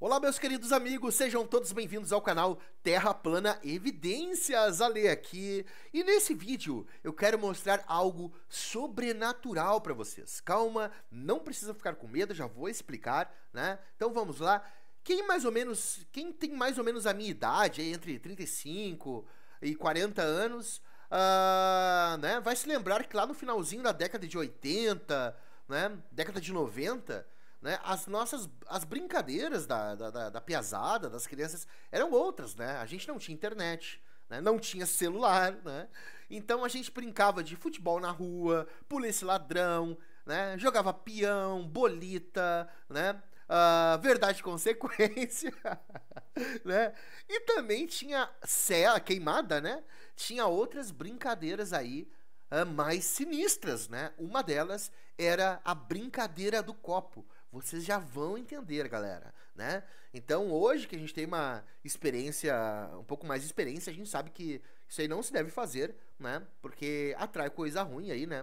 Olá, meus queridos amigos, sejam todos bem-vindos ao canal Terra Plana Evidências, Ale aqui. E nesse vídeo eu quero mostrar algo sobrenatural para vocês. Calma, não precisa ficar com medo, já vou explicar, né? Então vamos lá. Quem mais ou menos, quem tem mais ou menos a minha idade, entre 35 e 40 anos, uh, né, vai se lembrar que lá no finalzinho da década de 80, né, década de 90, né, as nossas as brincadeiras da, da, da, da piazada, das crianças, eram outras, né? A gente não tinha internet, né? não tinha celular, né? Então a gente brincava de futebol na rua, polícia ladrão, né? Jogava peão, bolita, né? Uh, verdade e consequência, né? E também tinha cela queimada, né? Tinha outras brincadeiras aí uh, mais sinistras, né? Uma delas era a brincadeira do copo vocês já vão entender, galera, né? Então, hoje que a gente tem uma experiência, um pouco mais de experiência, a gente sabe que isso aí não se deve fazer, né? Porque atrai coisa ruim aí, né?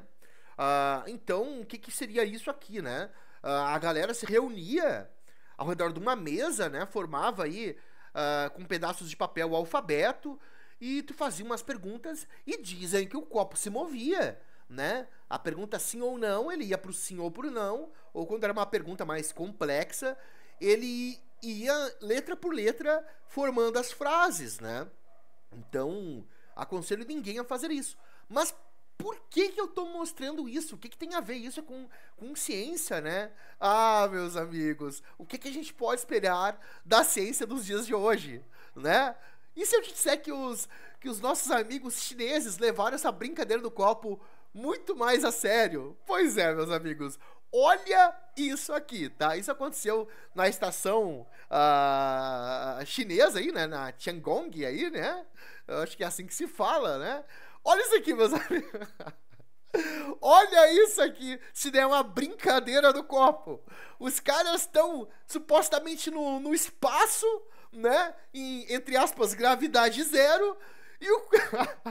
Uh, então, o que, que, seria isso aqui, né? Uh, a galera se reunia ao redor de uma mesa, né? Formava aí uh, com pedaços de papel o alfabeto e tu fazia umas perguntas e dizem que o copo se movia né? A pergunta sim ou não, ele ia pro sim ou pro não, ou quando era uma pergunta mais complexa, ele ia letra por letra formando as frases, né? Então, aconselho ninguém a fazer isso. Mas por que, que eu estou mostrando isso? O que, que tem a ver isso com, com ciência, né? Ah, meus amigos, o que, que a gente pode esperar da ciência dos dias de hoje, né? E se eu te disser que os, que os nossos amigos chineses levaram essa brincadeira do copo muito mais a sério. Pois é, meus amigos. Olha isso aqui, tá? Isso aconteceu na estação uh, chinesa aí, né? Na Tiangong aí, né? Eu acho que é assim que se fala, né? Olha isso aqui, meus amigos. Olha isso aqui, se der uma brincadeira do copo. Os caras estão supostamente no, no espaço, né? Em, entre aspas, gravidade zero e o,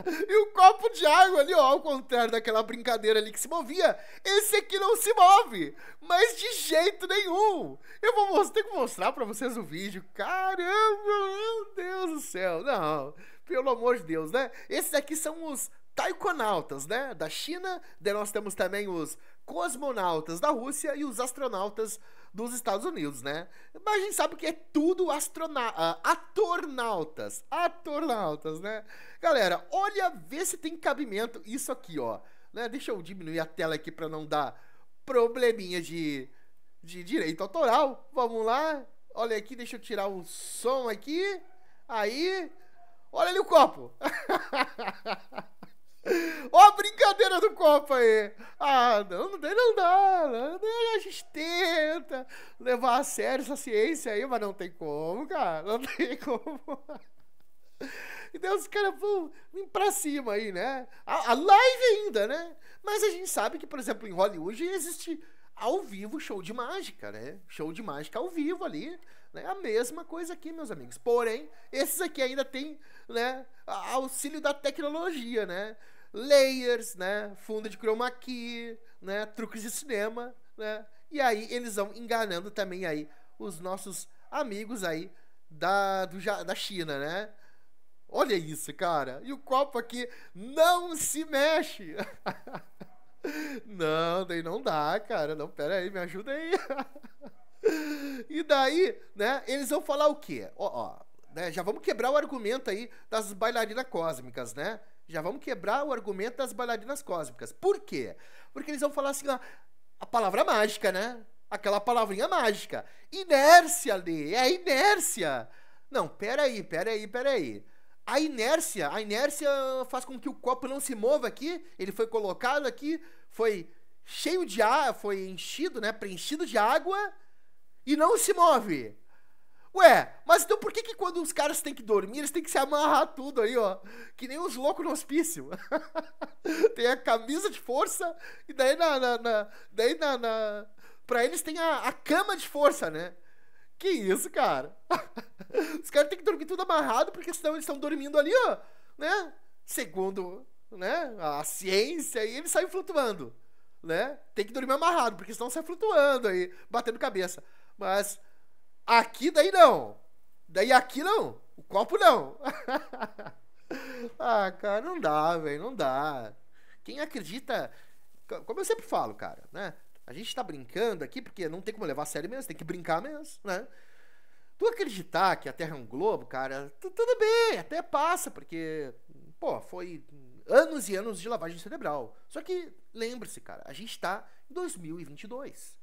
e o copo de água ali, ó, ao contrário daquela brincadeira ali que se movia, esse aqui não se move, mas de jeito nenhum. Eu vou mostrar, tenho que mostrar pra vocês o vídeo. Caramba, meu Deus do céu. Não, pelo amor de Deus, né? Esses aqui são os taikonautas, né? Da China, daí nós temos também os cosmonautas da Rússia e os astronautas dos Estados Unidos, né? Mas a gente sabe que é tudo astrona uh, atornautas. Atornautas, né? Galera, olha, vê se tem cabimento isso aqui, ó. Né? Deixa eu diminuir a tela aqui para não dar probleminha de, de direito autoral. Vamos lá. Olha aqui, deixa eu tirar o som aqui. Aí. Olha ali o copo. Ó a brincadeira do Copa aí. Ah, não, não tem, não dá. Não, não, a gente tenta levar a sério essa ciência aí, mas não tem como, cara. Não tem como. e Então os caras vão pra cima aí, né? A, a, live ainda, né? Mas a gente sabe que, por exemplo, em Hollywood existe ao vivo show de mágica, né? Show de mágica ao vivo ali. é A mesma coisa aqui, meus amigos. Porém, esses aqui ainda tem né, auxílio da tecnologia, né? layers, né? Fundo de chroma key, né? Truques de cinema, né? E aí eles vão enganando também aí os nossos amigos aí da, do, da China, né? Olha isso, cara. E o copo aqui não se mexe. não, daí não dá, cara. Não, pera aí, me ajuda aí. e daí, né, eles vão falar o quê? Ó, ó, né, já vamos quebrar o argumento aí das bailarinas cósmicas, né? Já vamos quebrar o argumento das bailarinas cósmicas. Por quê? Porque eles vão falar assim, ó, a palavra mágica, né? Aquela palavrinha mágica. Inércia, Lê, é a inércia. Não, peraí, peraí, peraí. A inércia, a inércia faz com que o copo não se mova aqui. Ele foi colocado aqui, foi cheio de ar, foi enchido, né? Preenchido de água e não se move. Ué, mas então por que, que quando os caras têm que dormir, eles têm que se amarrar tudo aí, ó? Que nem os loucos no hospício. tem a camisa de força e daí na. na, na daí na, na. Pra eles tem a, a cama de força, né? Que isso, cara? os caras têm que dormir tudo amarrado, porque senão eles estão dormindo ali, ó, né? Segundo né, a ciência, e eles saem flutuando, né? Tem que dormir amarrado, porque senão sai flutuando aí, batendo cabeça. Mas Aqui daí não. Daí aqui não. O copo não. ah, cara, não dá, velho, não dá. Quem acredita, como eu sempre falo, cara, né? A gente tá brincando aqui porque não tem como levar a sério mesmo, tem que brincar mesmo, né? Tu acreditar que a Terra é um globo, cara, tudo bem, até passa, porque, pô, foi anos e anos de lavagem cerebral. Só que, lembre-se, cara, a gente tá em 2022.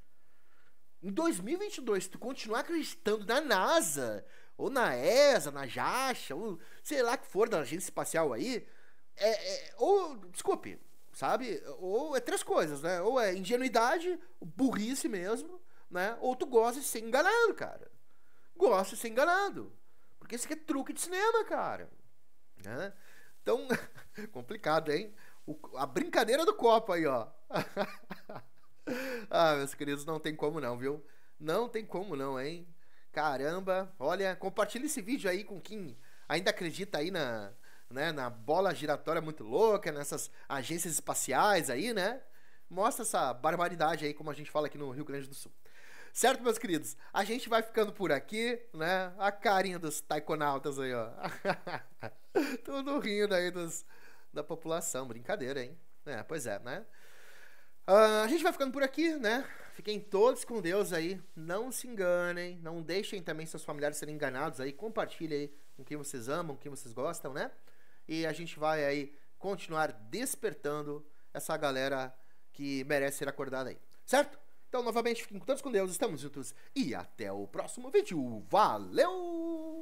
Em 2022, se tu continuar acreditando na NASA, ou na ESA, na JAXA, ou sei lá que for da agência espacial aí, é, é, ou, desculpe, sabe? Ou é três coisas, né? Ou é ingenuidade, burrice mesmo, né? Ou tu gosta de ser enganado, cara. Gosta de ser enganado. Porque isso aqui é truque de cinema, cara. Né? Então, complicado, hein? O, a brincadeira do copo aí, ó. ah, meus queridos, não tem como não, viu? Não tem como não, hein? Caramba, olha, compartilha esse vídeo aí com quem ainda acredita aí na, né, na bola giratória muito louca, nessas agências espaciais aí, né? Mostra essa barbaridade aí, como a gente fala aqui no Rio Grande do Sul. Certo, meus queridos? A gente vai ficando por aqui, né? A carinha dos taikonautas aí, ó. Tudo rindo aí dos, da população. Brincadeira, hein? É, pois é, né? Ah, a gente vai ficando por aqui, né? Fiquem todos com Deus aí. Não se enganem. Não deixem também seus familiares serem enganados aí. Compartilhe aí com quem vocês amam, com quem vocês gostam, né? E a gente vai aí continuar despertando essa galera que merece ser acordada aí. Certo? Então, novamente, fiquem todos com Deus. Estamos juntos. E até o próximo vídeo. Valeu!